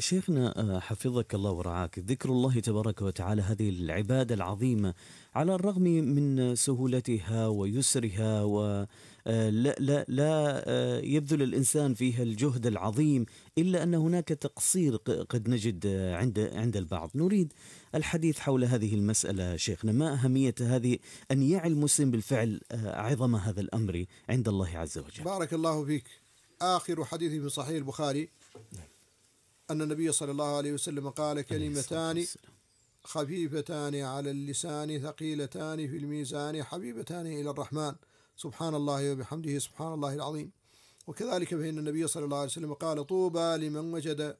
شيخنا آه، حفظك الله ورعاك ذكر الله تبارك وتعالى هذه العبادة العظيمة على الرغم من سهولتها ويسرها ولا آه، لا لا آه، يبذل الإنسان فيها الجهد العظيم إلا أن هناك تقصير قد نجد عند عند البعض نريد الحديث حول هذه المسألة شيخنا ما أهمية هذه أن يعي المسلم بالفعل عظم هذا الأمر عند الله عز وجل بارك الله فيك آخر حديث في صحيح البخاري نعم. أن النبي صلى الله عليه وسلم قال كلمتان خفيفتان على اللسان ثقيلتان في الميزان حبيبتان إلى الرحمن سبحان الله وبحمده سبحان الله العظيم وكذلك فإن النبي صلى الله عليه وسلم قال طوبى لمن وجد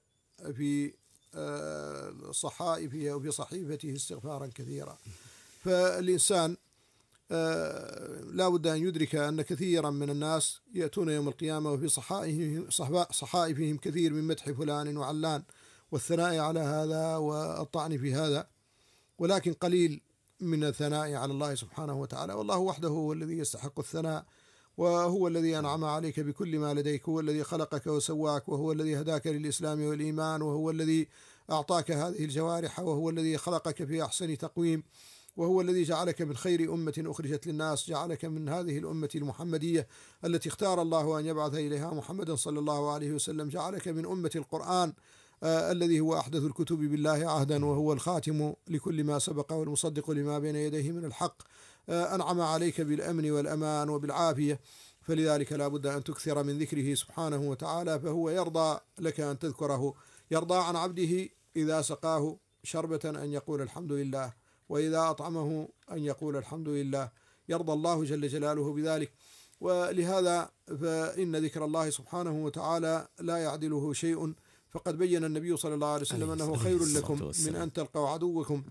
في آه، صحائفه أو في صحيفته استغفارا كثيرا فالإنسان آه، لا بد أن يدرك أن كثيرا من الناس يأتون يوم القيامة وفي صحائفهم, صحائفهم كثير من مدح فلان وعلان والثناء على هذا والطعن في هذا ولكن قليل من الثناء على الله سبحانه وتعالى والله وحده هو الذي يستحق الثناء وهو الذي أنعم عليك بكل ما لديك هو الذي خلقك وسواك وهو الذي هداك للإسلام والإيمان وهو الذي أعطاك هذه الجوارح وهو الذي خلقك في أحسن تقويم وهو الذي جعلك من خير أمة أخرجت للناس جعلك من هذه الأمة المحمدية التي اختار الله أن يبعث إليها محمدا صلى الله عليه وسلم جعلك من أمة القرآن آه الذي هو أحدث الكتب بالله عهدا وهو الخاتم لكل ما سبق والمصدق لما بين يديه من الحق آه أنعم عليك بالأمن والأمان وبالعافية فلذلك لا بد أن تكثر من ذكره سبحانه وتعالى فهو يرضى لك أن تذكره يرضى عن عبده إذا سقاه شربة أن يقول الحمد لله وإذا أطعمه أن يقول الحمد لله يرضى الله جل جلاله بذلك ولهذا فإن ذكر الله سبحانه وتعالى لا يعدله شيء فقد بين النبي صلى الله عليه وسلم أنه خير لكم من أن تلقوا عدوكم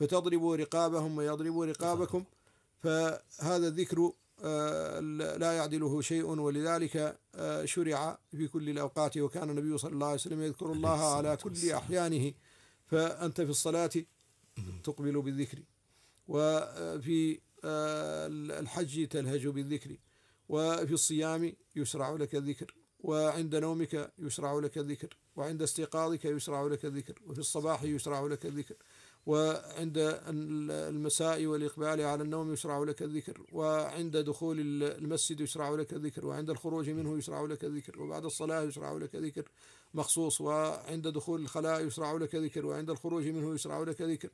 فتضربوا رقابهم ويضربوا رقابكم فهذا الذكر آه، لا يعدله شيء ولذلك آه، شرع في كل الأوقات وكان النبي صلى الله عليه وسلم يذكر الله على كل أحيانه فأنت في الصلاة تقبل بالذكر وفي آه، الحج تلهج بالذكر وفي الصيام يشرع لك الذكر وعند نومك يشرع لك الذكر وعند استيقاظك يشرع لك الذكر وفي الصباح يشرع لك الذكر وعند المساء والإقبال على النوم يشرع لك الذكر وعند دخول المسجد يشرع لك الذكر وعند الخروج منه يشرع لك الذكر وبعد الصلاة يشرع لك ذكر مخصوص وعند دخول الخلاء يشرع لك ذكر وعند الخروج منه يشرع لك ذكر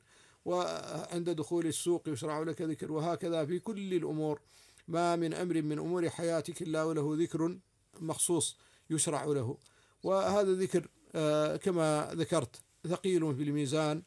وعند دخول السوق يشرع لك ذكر وهكذا في كل الأمور ما من أمر من أمور حياتك إلا وله ذكر مخصوص يشرع له وهذا ذكر آه، كما ذكرت ثقيل في الميزان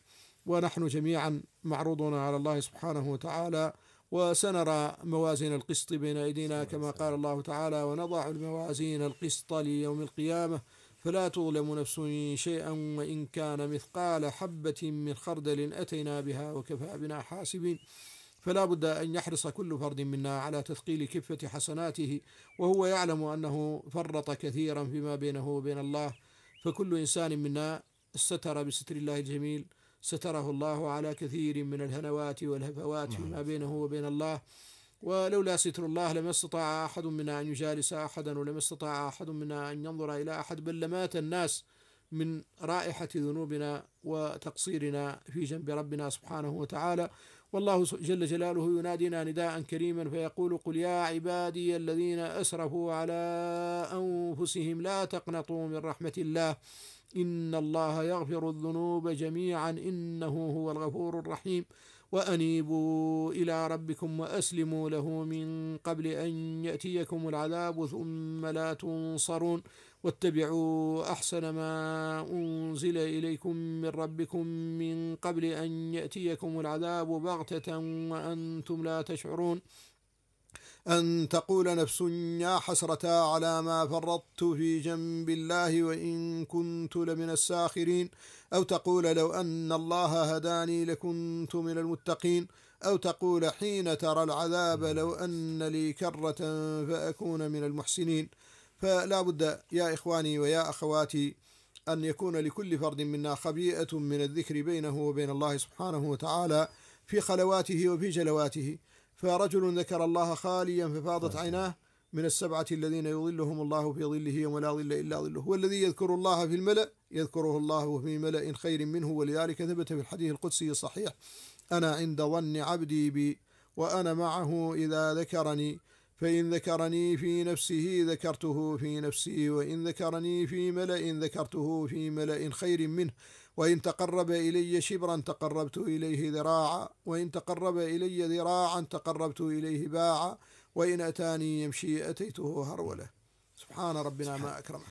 ونحن جميعا معروضون على الله سبحانه وتعالى وسنرى موازين القسط بين أيدينا كما قال الله تعالى ونضع الموازين القسط ليوم القيامة فلا تظلم نفس شيئا وإن كان مثقال حبة من خردل أتينا بها وكفى بنا حاسبين فلا بد أن يحرص كل فرد منا على تثقيل كفة حسناته وهو يعلم أنه فرط كثيرا فيما بينه وبين الله فكل إنسان منا استتر بستر الله الجميل ستره الله على كثير من الهنوات والهفوات نعم. فيما بينه وبين الله ولولا ستر الله لما استطاع أحد منا أن يجالس أحدا ولما استطاع أحد منا أن ينظر إلى أحد بل لمات الناس من رائحة ذنوبنا وتقصيرنا في جنب ربنا سبحانه وتعالى والله جل جلاله ينادينا نداء كريما فيقول قل يا عبادي الذين اسرفوا على انفسهم لا تقنطوا من رحمه الله ان الله يغفر الذنوب جميعا انه هو الغفور الرحيم وانيبوا الى ربكم واسلموا له من قبل ان ياتيكم العذاب ثم لا تنصرون واتبعوا أحسن ما أنزل إليكم من ربكم من قبل أن يأتيكم العذاب بغتة وأنتم لا تشعرون أن تقول نفس يا حسرة على ما فرطت في جنب الله وإن كنت لمن الساخرين أو تقول لو أن الله هداني لكنت من المتقين أو تقول حين ترى العذاب لو أن لي كرة فأكون من المحسنين فلا بد يا إخواني ويا أخواتي أن يكون لكل فرد منا خبيئة من الذكر بينه وبين الله سبحانه وتعالى في خلواته وفي جلواته فرجل ذكر الله خاليا ففاضت عيناه من السبعة الذين يظلهم الله في ظله يوم لا ظل إلا ظله والذي يذكر الله في الملأ يذكره الله في ملأ خير منه ولذلك ثبت في الحديث القدسي الصحيح أنا عند ظن عبدي بي وأنا معه إذا ذكرني فإن ذكرني في نفسه ذكرته في نفسي وإن ذكرني في ملأ ذكرته في ملأ خير منه وإن تقرب إلي شبرا تقربت إليه ذراعا وإن تقرب إلي ذراعا تقربت إليه باعا وإن أتاني يمشي أتيته هرولة سبحان ربنا ما أكرمه